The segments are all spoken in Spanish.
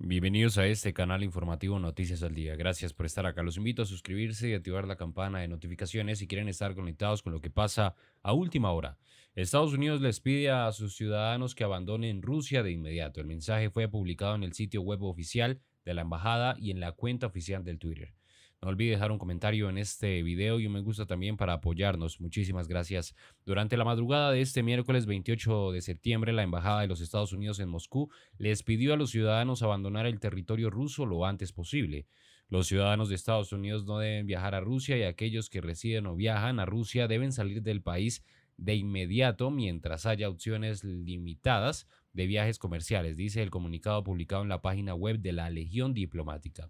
Bienvenidos a este canal informativo Noticias al Día. Gracias por estar acá. Los invito a suscribirse y activar la campana de notificaciones si quieren estar conectados con lo que pasa a última hora. Estados Unidos les pide a sus ciudadanos que abandonen Rusia de inmediato. El mensaje fue publicado en el sitio web oficial de la embajada y en la cuenta oficial del Twitter. No olvide dejar un comentario en este video y un me gusta también para apoyarnos. Muchísimas gracias. Durante la madrugada de este miércoles 28 de septiembre, la Embajada de los Estados Unidos en Moscú les pidió a los ciudadanos abandonar el territorio ruso lo antes posible. Los ciudadanos de Estados Unidos no deben viajar a Rusia y aquellos que residen o viajan a Rusia deben salir del país de inmediato mientras haya opciones limitadas de viajes comerciales, dice el comunicado publicado en la página web de la Legión Diplomática.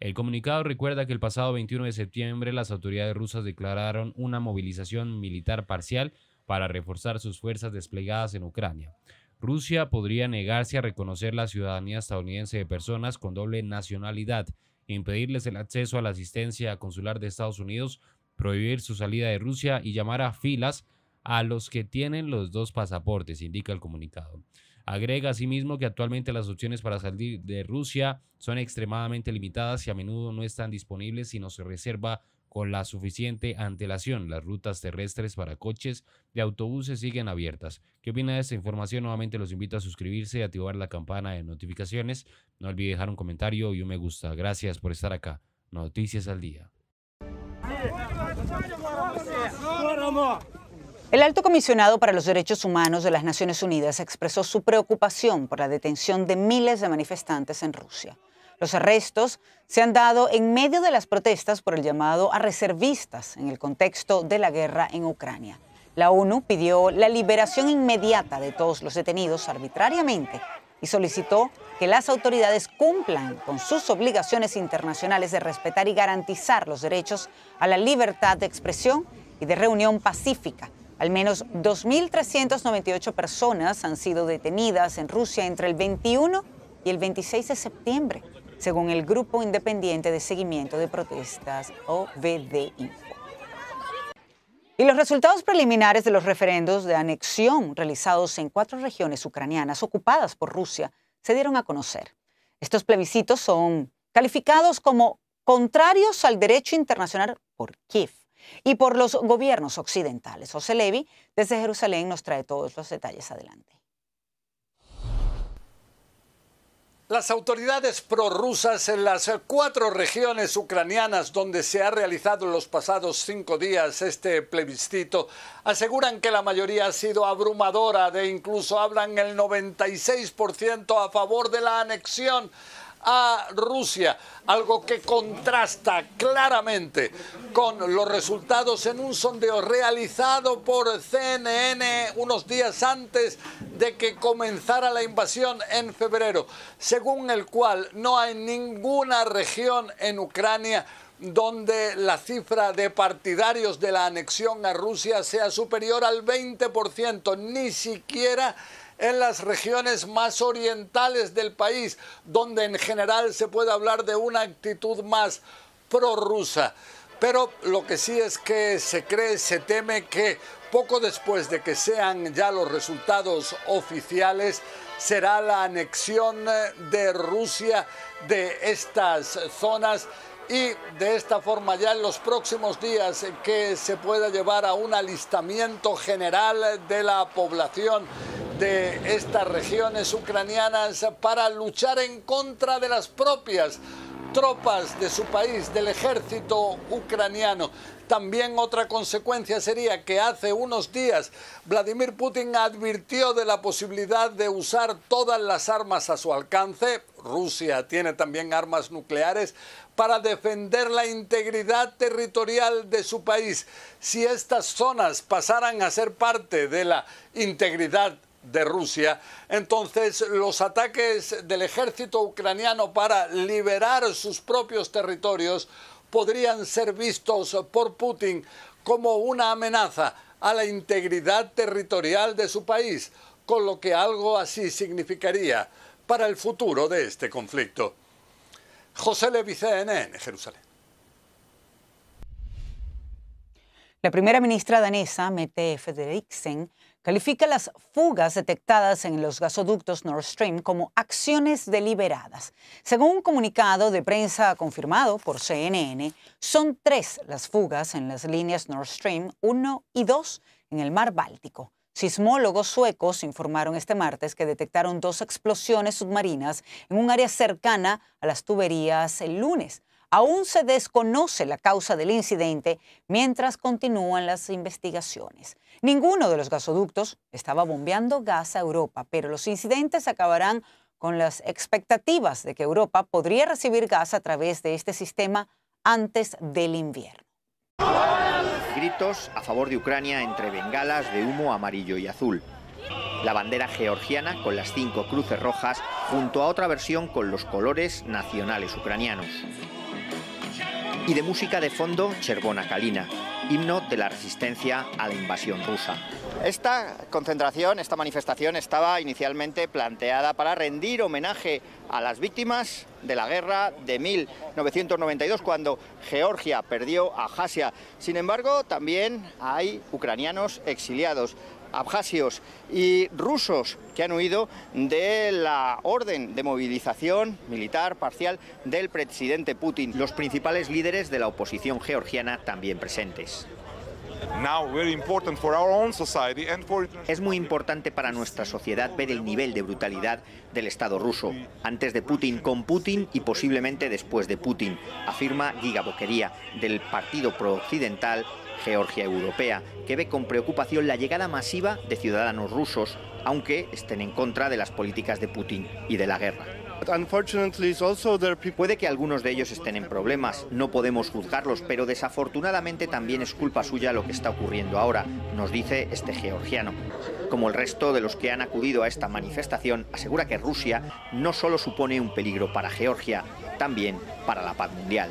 El comunicado recuerda que el pasado 21 de septiembre las autoridades rusas declararon una movilización militar parcial para reforzar sus fuerzas desplegadas en Ucrania. Rusia podría negarse a reconocer la ciudadanía estadounidense de personas con doble nacionalidad, impedirles el acceso a la asistencia consular de Estados Unidos, prohibir su salida de Rusia y llamar a filas a los que tienen los dos pasaportes, indica el comunicado. Agrega asimismo que actualmente las opciones para salir de Rusia son extremadamente limitadas y a menudo no están disponibles si no se reserva con la suficiente antelación. Las rutas terrestres para coches y autobuses siguen abiertas. ¿Qué opina de esta información? Nuevamente los invito a suscribirse y activar la campana de notificaciones. No olvide dejar un comentario y un me gusta. Gracias por estar acá. Noticias al día. El alto comisionado para los derechos humanos de las Naciones Unidas expresó su preocupación por la detención de miles de manifestantes en Rusia. Los arrestos se han dado en medio de las protestas por el llamado a reservistas en el contexto de la guerra en Ucrania. La ONU pidió la liberación inmediata de todos los detenidos arbitrariamente y solicitó que las autoridades cumplan con sus obligaciones internacionales de respetar y garantizar los derechos a la libertad de expresión y de reunión pacífica al menos 2.398 personas han sido detenidas en Rusia entre el 21 y el 26 de septiembre, según el Grupo Independiente de Seguimiento de Protestas, Info. Y los resultados preliminares de los referendos de anexión realizados en cuatro regiones ucranianas ocupadas por Rusia se dieron a conocer. Estos plebiscitos son calificados como contrarios al derecho internacional por Kiev y por los gobiernos occidentales. José desde Jerusalén, nos trae todos los detalles adelante. Las autoridades prorrusas en las cuatro regiones ucranianas donde se ha realizado en los pasados cinco días este plebiscito aseguran que la mayoría ha sido abrumadora, de incluso hablan el 96% a favor de la anexión a Rusia, algo que contrasta claramente con los resultados en un sondeo realizado por CNN unos días antes de que comenzara la invasión en febrero, según el cual no hay ninguna región en Ucrania donde la cifra de partidarios de la anexión a Rusia sea superior al 20%, ni siquiera en las regiones más orientales del país, donde en general se puede hablar de una actitud más prorrusa. Pero lo que sí es que se cree, se teme que poco después de que sean ya los resultados oficiales, será la anexión eh, de Rusia de estas zonas y de esta forma ya en los próximos días eh, que se pueda llevar a un alistamiento general de la población de estas regiones ucranianas para luchar en contra de las propias tropas de su país, del ejército ucraniano. También otra consecuencia sería que hace unos días Vladimir Putin advirtió de la posibilidad de usar todas las armas a su alcance, Rusia tiene también armas nucleares, para defender la integridad territorial de su país. Si estas zonas pasaran a ser parte de la integridad de Rusia. Entonces, los ataques del ejército ucraniano para liberar sus propios territorios podrían ser vistos por Putin como una amenaza a la integridad territorial de su país, con lo que algo así significaría para el futuro de este conflicto. José Levice, en Jerusalén. La primera ministra danesa, Mette Frederiksen, califica las fugas detectadas en los gasoductos Nord Stream como acciones deliberadas. Según un comunicado de prensa confirmado por CNN, son tres las fugas en las líneas Nord Stream 1 y 2 en el mar Báltico. Sismólogos suecos informaron este martes que detectaron dos explosiones submarinas en un área cercana a las tuberías el lunes. Aún se desconoce la causa del incidente mientras continúan las investigaciones. Ninguno de los gasoductos estaba bombeando gas a Europa, pero los incidentes acabarán con las expectativas de que Europa podría recibir gas a través de este sistema antes del invierno. Gritos a favor de Ucrania entre bengalas de humo amarillo y azul. La bandera georgiana con las cinco cruces rojas junto a otra versión con los colores nacionales ucranianos y de música de fondo Cherbona Kalina, himno de la resistencia a la invasión rusa. Esta concentración, esta manifestación estaba inicialmente planteada para rendir homenaje a las víctimas de la guerra de 1992, cuando Georgia perdió a Jasia. Sin embargo, también hay ucranianos exiliados abjasios y rusos que han huido de la orden de movilización militar parcial del presidente Putin. Los principales líderes de la oposición georgiana también presentes. Es muy importante para nuestra sociedad ver el nivel de brutalidad del Estado ruso, antes de Putin, con Putin y posiblemente después de Putin, afirma Giga Boquería, del partido prooccidental Georgia Europea, que ve con preocupación la llegada masiva de ciudadanos rusos, aunque estén en contra de las políticas de Putin y de la guerra. Puede que algunos de ellos estén en problemas, no podemos juzgarlos, pero desafortunadamente también es culpa suya lo que está ocurriendo ahora, nos dice este georgiano. Como el resto de los que han acudido a esta manifestación, asegura que Rusia no solo supone un peligro para Georgia, también para la paz mundial.